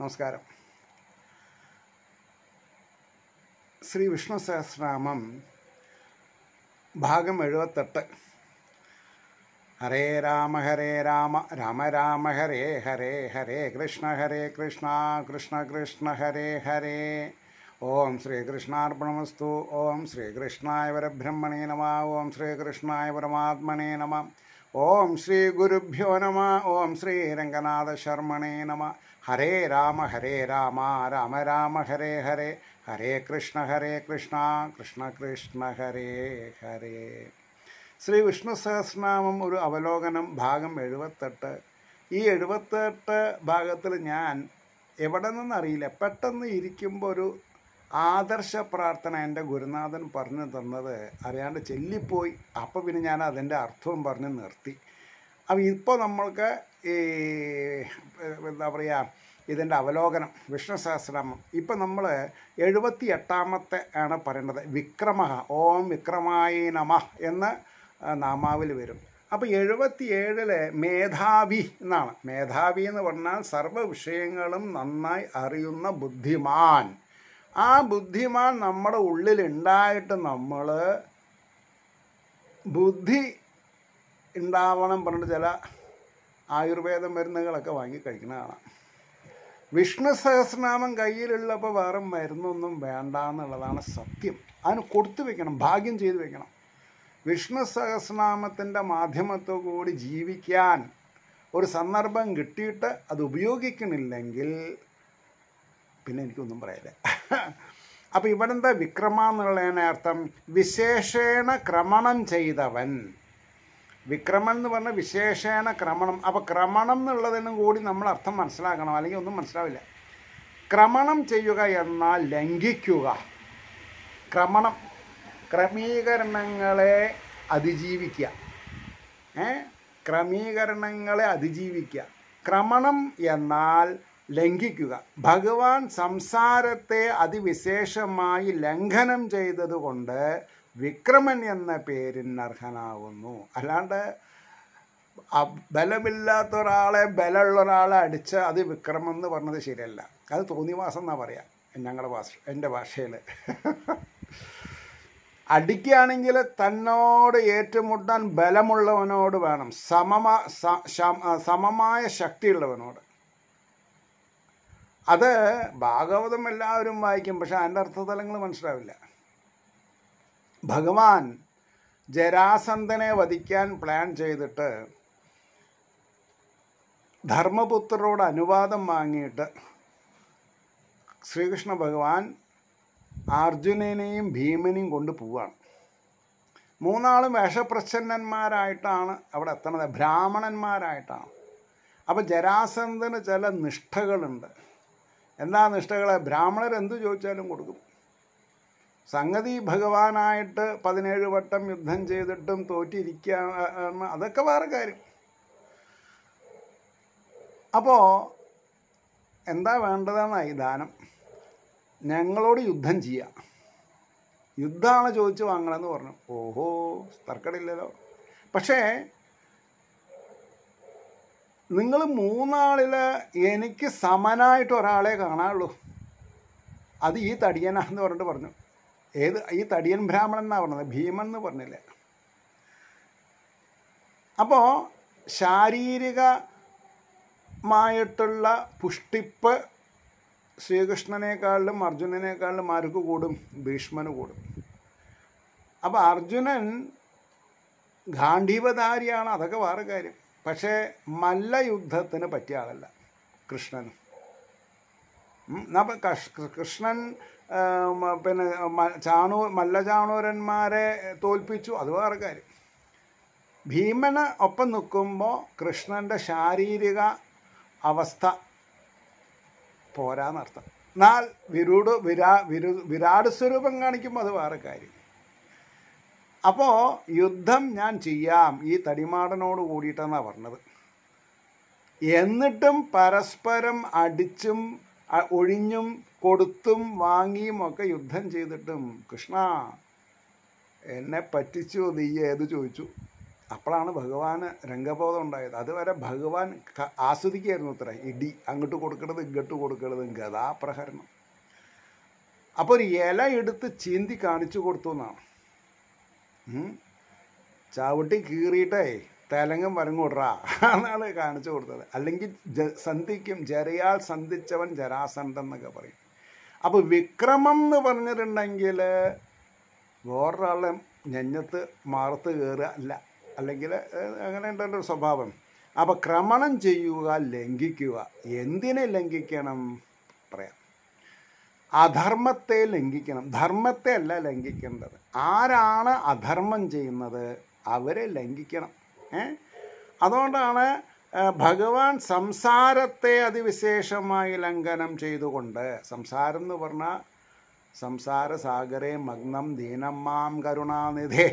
നമസ്കാരം ശ്രീ വിഷ്ണു സഹസ്രനാമം ഭാഗം എഴുപത്തെട്ട് ഹരേ രാമ ഹരേ രാമ രാമ രാമ ഹരേ ഹരേ ഹരേ കൃഷ്ണ ഹരേ കൃഷ്ണ കൃഷ്ണ കൃഷ്ണ ഹരേ ഹരേ ഓം ശ്രീകൃഷ്ണാർപ്പണമസ്തു ഓം ശ്രീകൃഷ്ണായ പരബ്രഹ്മണേ നമ ഓം ശ്രീകൃഷ്ണായ പരമാത്മനേ നമ ഓം ശ്രീ ഗുരുഭ്യോ നമ ഓം ശ്രീ രംഗനാഥ ശർമ്മണേ നമ ഹരേ രാമ ഹരേ രാമ രാമ രാമ ഹരേ ഹരേ ഹരേ കൃഷ്ണ ഹരേ കൃഷ്ണ കൃഷ്ണ കൃഷ്ണ ഹരേ ഹരേ ശ്രീ വിഷ്ണു സഹസ്രനാമം ഒരു അവലോകനം ഭാഗം എഴുപത്തെട്ട് ഈ എഴുപത്തെട്ട് ഭാഗത്തിൽ ഞാൻ എവിടെ നിന്നറിയില്ല പെട്ടെന്ന് ഇരിക്കുമ്പോൾ ഒരു ആദർശ പ്രാർത്ഥന എൻ്റെ ഗുരുനാഥൻ പറഞ്ഞു തന്നത് അറിയാണ്ട് ചെല്ലിപ്പോയി അപ്പോൾ പിന്നെ ഞാൻ അതിൻ്റെ അർത്ഥവും പറഞ്ഞ് നിർത്തി അപ്പം ഇപ്പോൾ നമ്മൾക്ക് ഈ എന്താ പറയുക ഇതിൻ്റെ അവലോകനം വിഷ്ണു സഹസ്രനാമം ഇപ്പം നമ്മൾ എഴുപത്തി എട്ടാമത്തെ ആണ് പറയേണ്ടത് വിക്രമ ഓം വിക്രമായി നമ എന്ന് നാമാവിൽ വരും അപ്പോൾ എഴുപത്തിയേഴില് മേധാവി എന്നാണ് മേധാവി എന്ന് പറഞ്ഞാൽ സർവ്വ വിഷയങ്ങളും നന്നായി അറിയുന്ന ബുദ്ധിമാൻ ആ ബുദ്ധിമാൻ നമ്മുടെ ഉള്ളിൽ ഉണ്ടായിട്ട് നമ്മൾ ബുദ്ധി ഉണ്ടാവണം പറഞ്ഞിട്ട് ചില ആയുർവേദ മരുന്നുകളൊക്കെ വാങ്ങി കഴിക്കുന്ന കാണാം വിഷ്ണു സഹസ്രനാമം കയ്യിലുള്ളപ്പോൾ വേറെ മരുന്നൊന്നും വേണ്ട എന്നുള്ളതാണ് സത്യം അതിന് കൊടുത്തു വെക്കണം ഭാഗ്യം ചെയ്തു വെക്കണം വിഷ്ണു സഹസ്രനാമത്തിൻ്റെ മാധ്യമത്തോ കൂടി ജീവിക്കാൻ ഒരു സന്ദർഭം കിട്ടിയിട്ട് അത് ഉപയോഗിക്കണില്ലെങ്കിൽ പിന്നെ എനിക്കൊന്നും പറയില്ല അപ്പോൾ ഇവിടെന്താ വിക്രമ എന്നുള്ളതിനർത്ഥം വിശേഷേണ ക്രമണം ചെയ്തവൻ വിക്രമൻ എന്ന് പറഞ്ഞാൽ വിശേഷേണ ക്രമണം അപ്പോൾ ക്രമണം എന്നുള്ളതിനും കൂടി നമ്മൾ അർത്ഥം മനസ്സിലാക്കണം അല്ലെങ്കിൽ ഒന്നും മനസ്സിലാവില്ല ക്രമണം ചെയ്യുക എന്നാൽ ലംഘിക്കുക ക്രമണം ക്രമീകരണങ്ങളെ അതിജീവിക്കുക ഏ ക്രമീകരണങ്ങളെ അതിജീവിക്കുക ക്രമണം എന്നാൽ ലംഘിക്കുക ഭഗവാൻ സംസാരത്തെ അതിവിശേഷമായി ലംഘനം ചെയ്തതുകൊണ്ട് വിക്രമൻ എന്ന പേരിന് അർഹനാകുന്നു അല്ലാണ്ട് ബലമില്ലാത്ത ഒരാളെ ബലമുള്ള ഒരാളെ അടിച്ച് അത് വിക്രമം എന്ന് പറഞ്ഞത് ശരിയല്ല അത് തോന്നിവാസം എന്നാ പറയാം ഞങ്ങളുടെ ഭാഷ എൻ്റെ ഭാഷയിൽ അടിക്കുകയാണെങ്കിൽ തന്നോട് ഏറ്റുമുട്ടാൻ ബലമുള്ളവനോട് വേണം സമമ സമമായ ശക്തിയുള്ളവനോട് അത് ഭാഗവതം എല്ലാവരും വായിക്കും പക്ഷെ അതിൻ്റെ അർത്ഥതലങ്ങൾ മനസ്സിലാവില്ല ഭഗവാൻ ജരാസന്ധനെ വധിക്കാൻ പ്ലാൻ ചെയ്തിട്ട് ധർമ്മപുത്രരോട് അനുവാദം വാങ്ങിയിട്ട് ശ്രീകൃഷ്ണ ഭഗവാൻ അർജുനനെയും ഭീമനെയും കൊണ്ട് പോവാണ് മൂന്നാളും വേഷപ്രച്ഛന്നന്മാരായിട്ടാണ് അവിടെ എത്തണത് ബ്രാഹ്മണന്മാരായിട്ടാണ് അപ്പോൾ ജരാസന്ധന് ചില നിഷ്ഠകളുണ്ട് എന്താ നിഷ്ഠകളെ ബ്രാഹ്മണർ എന്തു ചോദിച്ചാലും കൊടുക്കും സംഗതി ഭഗവാനായിട്ട് പതിനേഴ് വട്ടം യുദ്ധം ചെയ്തിട്ടും തോറ്റിരിക്കുക അതൊക്കെ വേറെ കാര്യം അപ്പോൾ എന്താ വേണ്ടതെന്നാണ് ഈ ദാനം ഞങ്ങളോട് യുദ്ധം ചെയ്യുക യുദ്ധമാണ് ചോദിച്ച് വാങ്ങണമെന്ന് പറഞ്ഞു ഓഹോ തർക്കടില്ലല്ലോ പക്ഷേ നിങ്ങൾ മൂന്നാളിൽ എനിക്ക് സമനായിട്ട് ഒരാളെ കാണാനുള്ളൂ അത് ഈ തടിയനാണെന്ന് പറഞ്ഞിട്ട് പറഞ്ഞു ഏത് ഈ തടിയൻ ബ്രാഹ്മണൻ എന്നാണ് പറഞ്ഞത് ഭീമൻ എന്ന് പറഞ്ഞില്ലേ അപ്പോൾ ശാരീരികമായിട്ടുള്ള പുഷ്ടിപ്പ് ശ്രീകൃഷ്ണനേക്കാളിലും അർജുനനേക്കാളിലും ആർക്ക് കൂടും ഭീഷ്മന് കൂടും അപ്പോൾ അർജുനൻ ഗാന്ധീപധാരിയാണ് അതൊക്കെ വേറെ കാര്യം പക്ഷേ മല്ലയുദ്ധത്തിന് പറ്റിയ ആളല്ല കൃഷ്ണൻ കൃഷ്ണൻ പിന്നെ ചാണൂ മല്ല ചാണൂരന്മാരെ തോൽപ്പിച്ചു അത് വേറെ കാര്യം ഭീമന് ഒപ്പം നിൽക്കുമ്പോൾ കൃഷ്ണൻ്റെ ശാരീരിക അവസ്ഥ പോരാന്നർത്ഥം എന്നാൽ വിരൂട് വിരാ വിരു വിരാട് സ്വരൂപം കാണിക്കുമ്പോൾ അത് വേറെ കാര്യം അപ്പോൾ യുദ്ധം ഞാൻ ചെയ്യാം ഈ തടിമാടനോട് കൂടിയിട്ടെന്നാണ് പറഞ്ഞത് എന്നിട്ടും പരസ്പരം അടിച്ചും ഒഴിഞ്ഞും കൊടുത്തും വാങ്ങിയും ഒക്കെ യുദ്ധം ചെയ്തിട്ടും കൃഷ്ണ എന്നെ പറ്റിച്ചോ നീ ഏത് ചോദിച്ചു അപ്പോഴാണ് ഭഗവാന് രംഗബോധം ഉണ്ടായത് അതുവരെ ഭഗവാൻ ആസ്വദിക്കുകയായിരുന്നു അത്ര ഇടി അങ്ങോട്ട് കൊടുക്കരുത് ഇങ്ങോട്ട് കൊടുക്കരുത് ഗതാപ്രഹരണം അപ്പോൾ ഒരു ഇല എടുത്ത് ചീന്തി കാണിച്ചു കൊടുത്തു എന്നാണ് ചാവട്ടി കീറിയിട്ടേ തേലങ്കം വരങ്ങൂട്രാ എന്നാണ് കാണിച്ചു കൊടുത്തത് അല്ലെങ്കിൽ സന്ധിക്കും ജരയാൽ സന്ധിച്ചവൻ ജരാസന്ധം എന്നൊക്കെ പറയും അപ്പോൾ വിക്രമം എന്ന് പറഞ്ഞിട്ടുണ്ടെങ്കിൽ വേറൊരാളെ നെഞ്ഞത്ത് മാറത്ത് കയറുക അല്ല അല്ലെങ്കിൽ അങ്ങനെ ഉണ്ടല്ലോ ഒരു സ്വഭാവം അപ്പോൾ ക്രമണം ചെയ്യുക ലംഘിക്കുക എന്തിനെ ലംഘിക്കണം പറയാം അധർമ്മത്തെ ലംഘിക്കണം ധർമ്മത്തെ അല്ല ലംഘിക്കേണ്ടത് ആരാണ് അധർമ്മം ചെയ്യുന്നത് അവരെ ലംഘിക്കണം ഏ അതുകൊണ്ടാണ് ഭഗവാൻ സംസാരത്തെ അതിവിശേഷമായി ലംഘനം ചെയ്തുകൊണ്ട് സംസാരം എന്ന് പറഞ്ഞാൽ സംസാരസാഗരെ മഗ്നം ദീനമ്മാം കരുണാനിധേ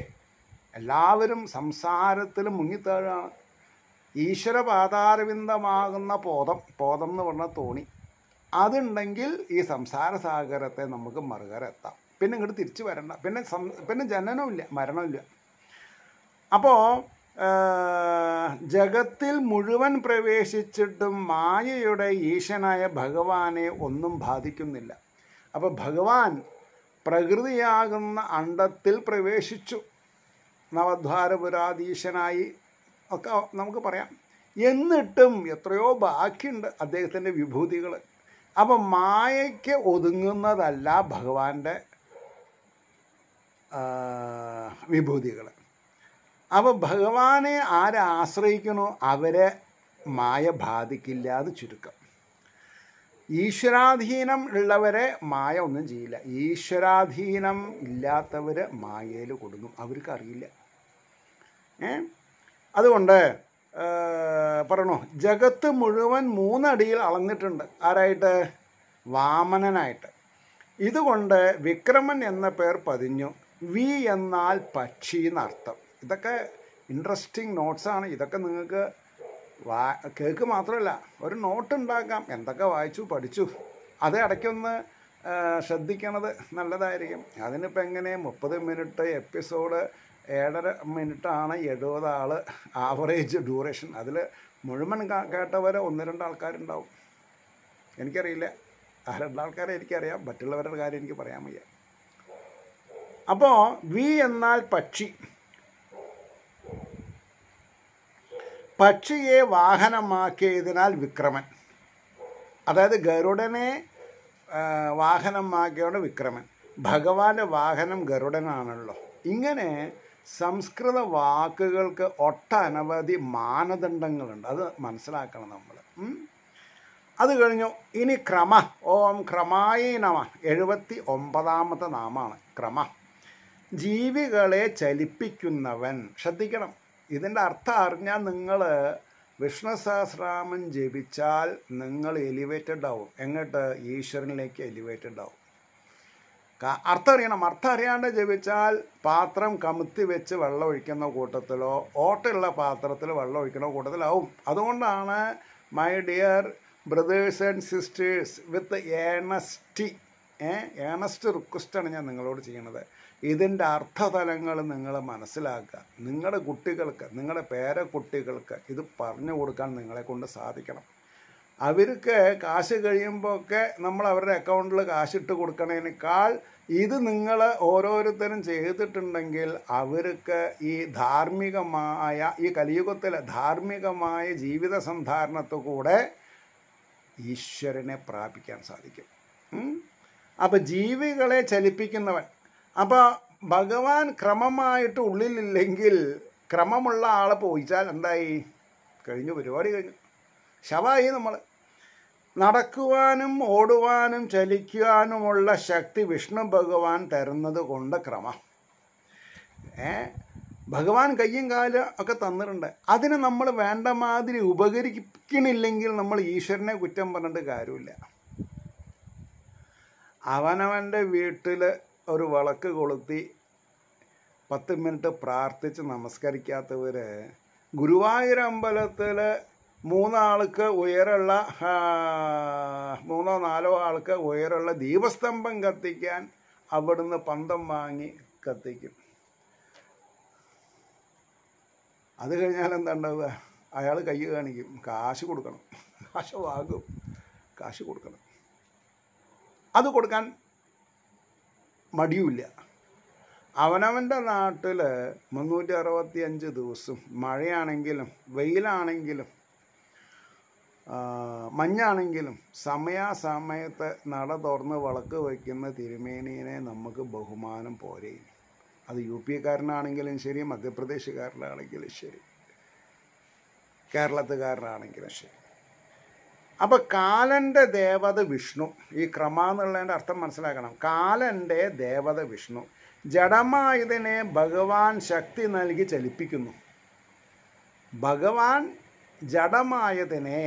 എല്ലാവരും സംസാരത്തിൽ മുങ്ങിത്താഴാണ് പാതാരവിന്ദമാകുന്ന പോതം പോതം എന്ന് പറഞ്ഞ തോണി അതുണ്ടെങ്കിൽ ഈ സംസാര സാഗരത്തെ നമുക്ക് മറുകരെത്താം പിന്നെ ഇങ്ങോട്ട് തിരിച്ചു വരണ്ട പിന്നെ സം പിന്നെ ജനനമില്ല മരണമില്ല അപ്പോൾ ജഗത്തിൽ മുഴുവൻ പ്രവേശിച്ചിട്ടും മായയുടെ ഈശനായ ഭഗവാനെ ഒന്നും ബാധിക്കുന്നില്ല അപ്പോൾ ഭഗവാൻ പ്രകൃതിയാകുന്ന അണ്ടത്തിൽ പ്രവേശിച്ചു നവദ്വാരപുരാധീശനായി ഒക്കെ നമുക്ക് പറയാം എന്നിട്ടും എത്രയോ ബാക്കിയുണ്ട് അദ്ദേഹത്തിൻ്റെ വിഭൂതികൾ അപ്പം മായയ്ക്ക് ഒതുങ്ങുന്നതല്ല ഭഗവാന്റെ വിഭൂതികൾ അപ്പോൾ ഭഗവാനെ ആരെ ആശ്രയിക്കണോ അവരെ മായ ബാധിക്കില്ല എന്ന് ചുരുക്കം ഈശ്വരാധീനം ഉള്ളവരെ മായ ഒന്നും ചെയ്യില്ല ഈശ്വരാധീനം ഇല്ലാത്തവർ മായയിൽ കൊടുക്കും അവർക്കറിയില്ല ഏ അതുകൊണ്ട് പറയണോ ജഗത്ത് മുഴുവൻ മൂന്നടിയിൽ അളന്നിട്ടുണ്ട് ആരായിട്ട് വാമനനായിട്ട് ഇതുകൊണ്ട് വിക്രമൻ എന്ന പേർ പതിഞ്ഞു വി എന്നാൽ പക്ഷി എന്നർത്ഥം ഇതൊക്കെ ഇൻട്രസ്റ്റിംഗ് നോട്ട്സാണ് ഇതൊക്കെ നിങ്ങൾക്ക് വാ കേൾക്ക് മാത്രമല്ല ഒരു നോട്ട് ഉണ്ടാക്കാം എന്തൊക്കെ വായിച്ചു പഠിച്ചു അത് ഇടയ്ക്കൊന്ന് ശ്രദ്ധിക്കണത് നല്ലതായിരിക്കും അതിനിപ്പോൾ എങ്ങനെ മുപ്പത് മിനിറ്റ് എപ്പിസോഡ് ഏഴര മിനിറ്റാണ് എഴുപത് ആൾ ആവറേജ് ഡ്യൂറേഷൻ അതിൽ മുഴുവൻ കേട്ടവർ ഒന്ന് രണ്ട് ആൾക്കാരുണ്ടാവും എനിക്കറിയില്ല ആ രണ്ടാൾക്കാരെ എനിക്കറിയാം മറ്റുള്ളവരുടെ കാര്യം എനിക്ക് പറയാൻ വയ്യ അപ്പോൾ വി എന്നാൽ പക്ഷി പക്ഷിയെ വാഹനമാക്കിയതിനാൽ വിക്രമൻ അതായത് ഗരുഡനെ വാഹനമാക്കിയോണ്ട് വിക്രമൻ ഭഗവാന്റെ വാഹനം ഗരുഡനാണല്ലോ ഇങ്ങനെ സംസ്കൃത വാക്കുകൾക്ക് ഒട്ടനവധി മാനദണ്ഡങ്ങളുണ്ട് അത് മനസ്സിലാക്കണം നമ്മൾ അത് കഴിഞ്ഞു ഇനി ക്രമ ഓം ക്രമായി നമ എഴുപത്തി ഒമ്പതാമത്തെ നാമാണ് ക്രമ ജീവികളെ ചലിപ്പിക്കുന്നവൻ ശ്രദ്ധിക്കണം ഇതിൻ്റെ അർത്ഥം അറിഞ്ഞാൽ നിങ്ങൾ വിഷ്ണു സഹസ്രാമൻ ജപിച്ചാൽ നിങ്ങൾ എലിവേറ്റഡ് ആവും എങ്ങോട്ട് ഈശ്വരനിലേക്ക് എലിവേറ്റഡ് ആവും അർത്ഥം അറിയണം അർത്ഥം അറിയാണ്ട് ജപിച്ചാൽ പാത്രം കമുത്തി വെച്ച് വെള്ളം ഒഴിക്കുന്ന കൂട്ടത്തിലോ ഓട്ടുള്ള പാത്രത്തിൽ വെള്ളം ഒഴിക്കുന്ന കൂട്ടത്തിലാവും അതുകൊണ്ടാണ് my dear brothers and sisters with ഏണസ്റ്റി ഏണസ്റ്റ് റിക്വസ്റ്റാണ് ഞാൻ നിങ്ങളോട് ചെയ്യുന്നത് ഇതിൻ്റെ അർത്ഥതലങ്ങൾ നിങ്ങൾ മനസ്സിലാക്കുക നിങ്ങളുടെ കുട്ടികൾക്ക് നിങ്ങളുടെ പേരക്കുട്ടികൾക്ക് ഇത് പറഞ്ഞു കൊടുക്കാൻ നിങ്ങളെ കൊണ്ട് സാധിക്കണം അവർക്ക് കാശ് കഴിയുമ്പോൾ ഒക്കെ നമ്മൾ അവരുടെ അക്കൗണ്ടിൽ കാശിട്ട് കൊടുക്കണേനേക്കാൾ ഇത് നിങ്ങൾ ഓരോരുത്തരും ചെയ്തിട്ടുണ്ടെങ്കിൽ അവർക്ക് ഈ ധാർമ്മികമായ ഈ കലിയുഗത്തിലെ ധാർമ്മികമായ ജീവിത സന്ധാരണത്തുകൂടെ ഈശ്വരനെ പ്രാപിക്കാൻ സാധിക്കും അപ്പോൾ ജീവികളെ ചലിപ്പിക്കുന്നവൻ അപ്പോൾ ഭഗവാൻ ക്രമമായിട്ട് ഉള്ളിലില്ലെങ്കിൽ ക്രമമുള്ള ആളെ പോയിച്ചാൽ എന്തായി കഴിഞ്ഞു പരിപാടി കഴിഞ്ഞു ശവായി നമ്മൾ നടക്കുവാനും ഓടുവാനും ചലിക്കുവാനുമുള്ള ശക്തി വിഷ്ണു ഭഗവാൻ തരുന്നത് കൊണ്ട് ക്രമം ഏ ഭഗവാൻ കയ്യും കാലും ഒക്കെ തന്നിട്ടുണ്ട് അതിന് നമ്മൾ വേണ്ട മാതിരി ഉപകരിക്കണില്ലെങ്കിൽ നമ്മൾ ഈശ്വരനെ കുറ്റം പറഞ്ഞിട്ട് കാര്യമില്ല അവനവൻ്റെ വീട്ടിൽ ഒരു വിളക്ക് കൊളുത്തി പത്ത് മിനിറ്റ് പ്രാർത്ഥിച്ച് നമസ്കരിക്കാത്തവർ ഗുരുവായൂർ മൂന്നാൾക്ക് ഉയരുള്ള മൂന്നോ നാലോ ആൾക്ക് ഉയരുള്ള ദീപസ്തംഭം കത്തിക്കാൻ അവിടുന്ന് പന്തം വാങ്ങി കത്തിക്കും അത് കഴിഞ്ഞാൽ എന്താണ്ടാവുക അയാൾ കൈ കാണിക്കും കാശ് കൊടുക്കണം കാശ് വാങ്ങും കാശ് കൊടുക്കണം അത് കൊടുക്കാൻ മടിയുമില്ല അവനവൻ്റെ നാട്ടിൽ മുന്നൂറ്റി അറുപത്തി അഞ്ച് ദിവസം മഴയാണെങ്കിലും വെയിലാണെങ്കിലും മഞ്ഞാണെങ്കിലും സമയാസമയത്ത് നട തുറന്ന് വിളക്ക് വയ്ക്കുന്ന തിരുമേനിയെ നമുക്ക് ബഹുമാനം പോരെയും അത് യു കാരനാണെങ്കിലും ശരി മധ്യപ്രദേശുകാരനാണെങ്കിലും ശരി കേരളത്തുകാരനാണെങ്കിലും ശരി അപ്പോൾ കാലൻ്റെ ദേവത വിഷ്ണു ഈ ക്രമ എന്നുള്ളതിൻ്റെ അർത്ഥം മനസ്സിലാക്കണം കാലൻ്റെ ദേവത വിഷ്ണു ജഡമായതിനെ ഭഗവാൻ ശക്തി നൽകി ചലിപ്പിക്കുന്നു ഭഗവാൻ ജഡമായതിനെ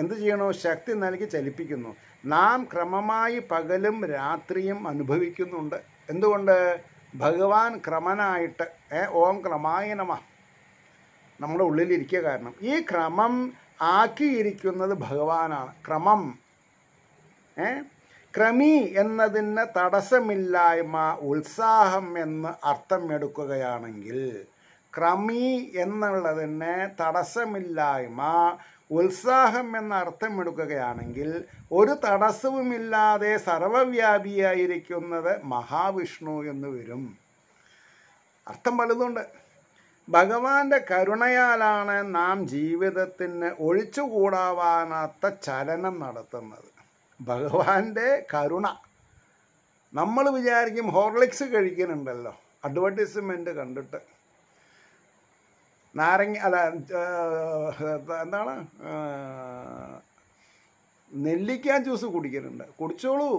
എന്ത് ചെയ്യണോ ശക്തി നൽകി ചലിപ്പിക്കുന്നു നാം ക്രമമായി പകലും രാത്രിയും അനുഭവിക്കുന്നുണ്ട് എന്തുകൊണ്ട് ഭഗവാൻ ക്രമനായിട്ട് ഏ ഓം ക്രമായനമ നമ്മുടെ ഉള്ളിലിരിക്കുക കാരണം ഈ ക്രമം ആക്കിയിരിക്കുന്നത് ഭഗവാനാണ് ക്രമം ഏ ക്രമീ എന്നതിന് തടസ്സമില്ലായ്മ ഉത്സാഹം എന്ന് അർത്ഥം എടുക്കുകയാണെങ്കിൽ ക്രമീ എന്നുള്ളതിന് തടസ്സമില്ലായ്മ ഉത്സാഹം എന്ന എടുക്കുകയാണെങ്കിൽ ഒരു തടസ്സവുമില്ലാതെ സർവവ്യാപിയായിരിക്കുന്നത് മഹാവിഷ്ണു എന്ന് വരും അർത്ഥം പലതുണ്ട് ഭഗവാന്റെ കരുണയാലാണ് നാം ജീവിതത്തിന് ഒഴിച്ചുകൂടാവാനാത്ത ചലനം നടത്തുന്നത് ഭഗവാന്റെ കരുണ നമ്മൾ വിചാരിക്കും ഹോർലിക്സ് കഴിക്കുന്നുണ്ടല്ലോ അഡ്വർട്ടിസ്മെൻ്റ് കണ്ടിട്ട് നാരങ്ങ അല്ല എന്താണ് നെല്ലിക്ക ജ്യൂസ് കുടിക്കുന്നുണ്ട് കുടിച്ചോളൂ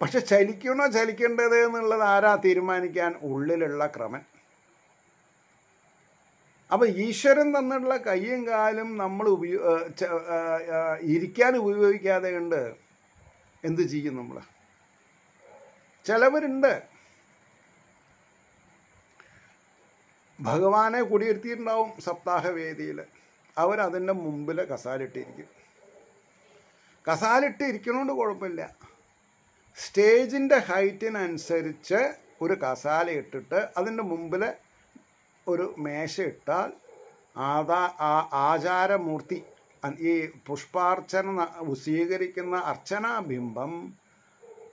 പക്ഷെ ചലിക്കണോ ചലിക്കേണ്ടത് എന്നുള്ളത് ആരാ തീരുമാനിക്കാൻ ഉള്ളിലുള്ള ക്രമൻ അപ്പോൾ ഈശ്വരൻ തന്നിട്ടുള്ള കയ്യും കാലും നമ്മൾ ഉപയോഗ ഇരിക്കാൻ ഉപയോഗിക്കാതെ കണ്ട് എന്ത് ചെയ്യും നമ്മൾ ചിലവരുണ്ട് ഭഗവാനെ കൂടിയിരുത്തിയിട്ടുണ്ടാവും സപ്താഹവേദിയിൽ അവരതിൻ്റെ മുമ്പിൽ കസാലിട്ടിരിക്കും കസാലിട്ടിരിക്കണോണ്ട് കുഴപ്പമില്ല സ്റ്റേജിൻ്റെ ഹൈറ്റിനനുസരിച്ച് ഒരു കസാല ഇട്ടിട്ട് അതിൻ്റെ മുമ്പിൽ ഒരു മേശ ഇട്ടാൽ ആദാ ആ ആചാരമൂർത്തി ഈ പുഷ്പാർച്ചന സ്വീകരിക്കുന്ന ബിംബം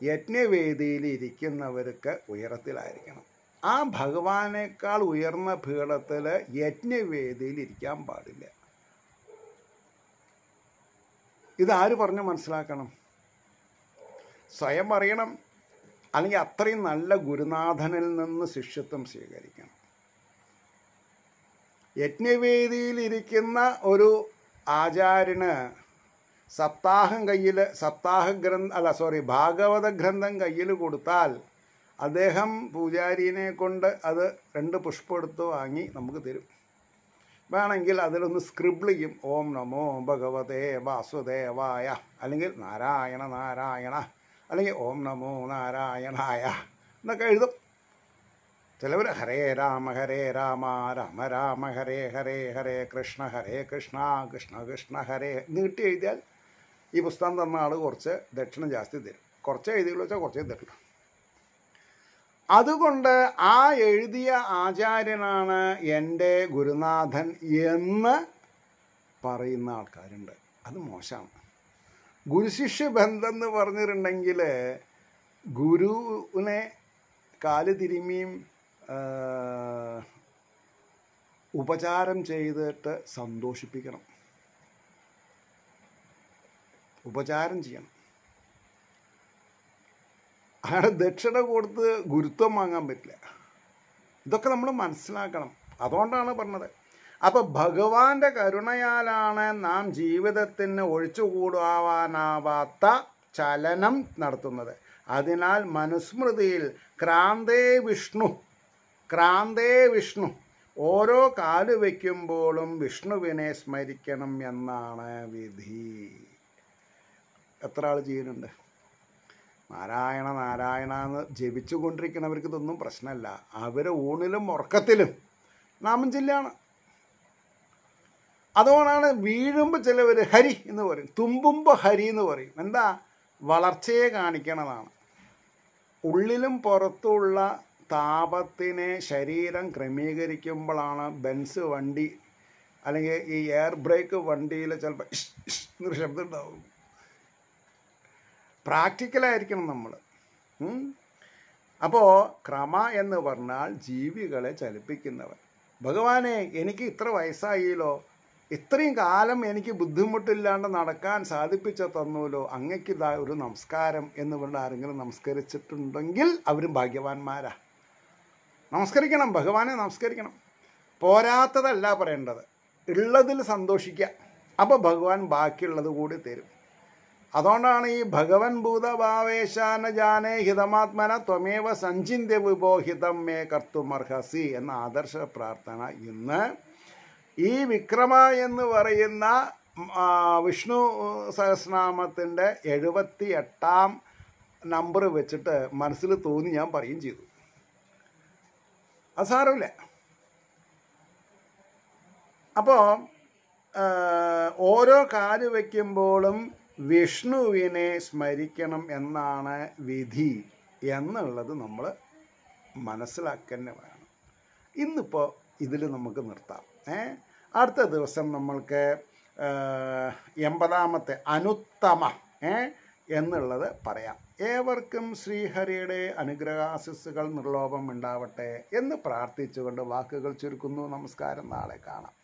യജ്ഞവേദിയിൽ ഇരിക്കുന്നവർക്ക് ഉയരത്തിലായിരിക്കണം ആ ഭഗവാനേക്കാൾ ഉയർന്ന പീഠത്തിൽ യജ്ഞവേദിയിൽ ഇരിക്കാൻ പാടില്ല ഇതാര് പറഞ്ഞു മനസ്സിലാക്കണം സ്വയം അറിയണം അല്ലെങ്കിൽ അത്രയും നല്ല ഗുരുനാഥനിൽ നിന്ന് ശിഷ്യത്വം സ്വീകരിക്കണം യജ്ഞവേദിയിലിരിക്കുന്ന ഒരു ആചാര്യന് സപ്താഹം കയ്യിൽ സപ്താഹ ഗ്രന്ഥ അല്ല സോറി ഭാഗവത ഗ്രന്ഥം കയ്യിൽ കൊടുത്താൽ അദ്ദേഹം പൂജാരിനെ കൊണ്ട് അത് രണ്ട് പുഷ്പം എടുത്ത് വാങ്ങി നമുക്ക് തരും വേണമെങ്കിൽ അതിലൊന്ന് സ്ക്രിബ്ലിക്കും ചെയ്യും ഓം നമോ ഭഗവതേ വാസുദേവായ അല്ലെങ്കിൽ നാരായണ നാരായണ അല്ലെങ്കിൽ ഓം നമോ നാരായണായ എന്നൊക്കെ എഴുതും ചിലവർ ഹരേ രാമ ഹരേ രാമ രാമ രാമ ഹരേ ഹരേ ഹരേ കൃഷ്ണ ഹരേ കൃഷ്ണ കൃഷ്ണ കൃഷ്ണ ഹരേ നീട്ടി എഴുതിയാൽ ഈ പുസ്തകം തന്ന ആൾ കുറച്ച് ദക്ഷിണം ജാസ്തി തരും കുറച്ച് എഴുതികൾ വെച്ചാൽ കുറച്ച് തരില്ല അതുകൊണ്ട് ആ എഴുതിയ ആചാര്യനാണ് എൻ്റെ ഗുരുനാഥൻ എന്ന് പറയുന്ന ആൾക്കാരുണ്ട് അത് മോശമാണ് ഗുരുശിഷ്യ ബന്ധം എന്ന് പറഞ്ഞിട്ടുണ്ടെങ്കിൽ ഗുരുവിനെ കാല് തിരുമ്മിയും ഉപചാരം ചെയ്തിട്ട് സന്തോഷിപ്പിക്കണം ഉപചാരം ചെയ്യണം അയാളെ ദക്ഷിണ കൊടുത്ത് ഗുരുത്വം വാങ്ങാൻ പറ്റില്ല ഇതൊക്കെ നമ്മൾ മനസ്സിലാക്കണം അതുകൊണ്ടാണ് പറഞ്ഞത് അപ്പോൾ ഭഗവാന്റെ കരുണയാലാണ് നാം ജീവിതത്തിന് ഒഴിച്ചുകൂടാവാനാവാത്ത ചലനം നടത്തുന്നത് അതിനാൽ മനുസ്മൃതിയിൽ ക്രാന്തേ വിഷ്ണു ക്രാന്തേ വിഷ്ണു ഓരോ കാല് വയ്ക്കുമ്പോഴും വിഷ്ണുവിനെ സ്മരിക്കണം എന്നാണ് വിധി എത്ര ആൾ ചെയ്യുന്നുണ്ട് നാരായണ നാരായണ എന്ന് ജപിച്ചു കൊണ്ടിരിക്കുന്നവർക്ക് ഇതൊന്നും പ്രശ്നമല്ല അവർ ഊണിലും ഉറക്കത്തിലും നാമം ചൊല്ലാണ് അതുകൊണ്ടാണ് വീഴുമ്പോൾ ചിലവർ ഹരി എന്ന് പറയും തുമ്പുമ്പോൾ ഹരി എന്ന് പറയും എന്താ വളർച്ചയെ കാണിക്കണതാണ് ഉള്ളിലും പുറത്തുള്ള താപത്തിനെ ശരീരം ക്രമീകരിക്കുമ്പോഴാണ് ബെൻസ് വണ്ടി അല്ലെങ്കിൽ ഈ എയർ ബ്രേക്ക് വണ്ടിയിൽ ചിലപ്പോൾ എന്നൊരു ശബ്ദം ഉണ്ടാവും പ്രാക്ടിക്കലായിരിക്കണം നമ്മൾ അപ്പോൾ ക്രമ എന്ന് പറഞ്ഞാൽ ജീവികളെ ചലിപ്പിക്കുന്നവൻ ഭഗവാനെ എനിക്ക് ഇത്ര വയസ്സായില്ലോ ഇത്രയും കാലം എനിക്ക് ബുദ്ധിമുട്ടില്ലാണ്ട് നടക്കാൻ സാധിപ്പിച്ച തന്നൂലോ അങ്ങയ്ക്ക് ഇതാ ഒരു നമസ്കാരം എന്ന് പറഞ്ഞ ആരെങ്കിലും നമസ്കരിച്ചിട്ടുണ്ടെങ്കിൽ അവരും ഭാഗ്യവാന്മാരാ നമസ്കരിക്കണം ഭഗവാനെ നമസ്കരിക്കണം പോരാത്തതല്ല പറയേണ്ടത് ഉള്ളതിൽ സന്തോഷിക്കുക അപ്പോൾ ഭഗവാൻ ബാക്കിയുള്ളത് കൂടി തരും അതുകൊണ്ടാണ് ഈ ഭഗവൻ ഭൂതഭാവേശാന ജാനേ ഹിതമാത്മന ത്വമേവ സഞ്ചിന്യ വിഭോഹിതം മേ കർത്തുമർഹസി എന്ന ആദർശ പ്രാർത്ഥന ഇന്ന് ഈ വിക്രമ എന്ന് പറയുന്ന വിഷ്ണു സഹസ്രനാമത്തിൻ്റെ എഴുപത്തി എട്ടാം നമ്പർ വെച്ചിട്ട് മനസ്സിൽ തോന്നി ഞാൻ പറയും ചെയ്തു അസാരമില്ല അപ്പോൾ ഓരോ കാല് വയ്ക്കുമ്പോഴും വിഷ്ണുവിനെ സ്മരിക്കണം എന്നാണ് വിധി എന്നുള്ളത് നമ്മൾ മനസ്സിലാക്കന്നെ വേണം ഇന്നിപ്പോൾ ഇതിൽ നമുക്ക് നിർത്താം ഏ അടുത്ത ദിവസം നമ്മൾക്ക് എൺപതാമത്തെ അനുത്തമ ഏ എന്നുള്ളത് പറയാം ഏവർക്കും ശ്രീഹരിയുടെ അനുഗ്രഹാശിസ്സുകൾ നിർലോഭം ഉണ്ടാവട്ടെ എന്ന് പ്രാർത്ഥിച്ചുകൊണ്ട് വാക്കുകൾ ചുരുക്കുന്നു നമസ്കാരം നാളെ കാണാം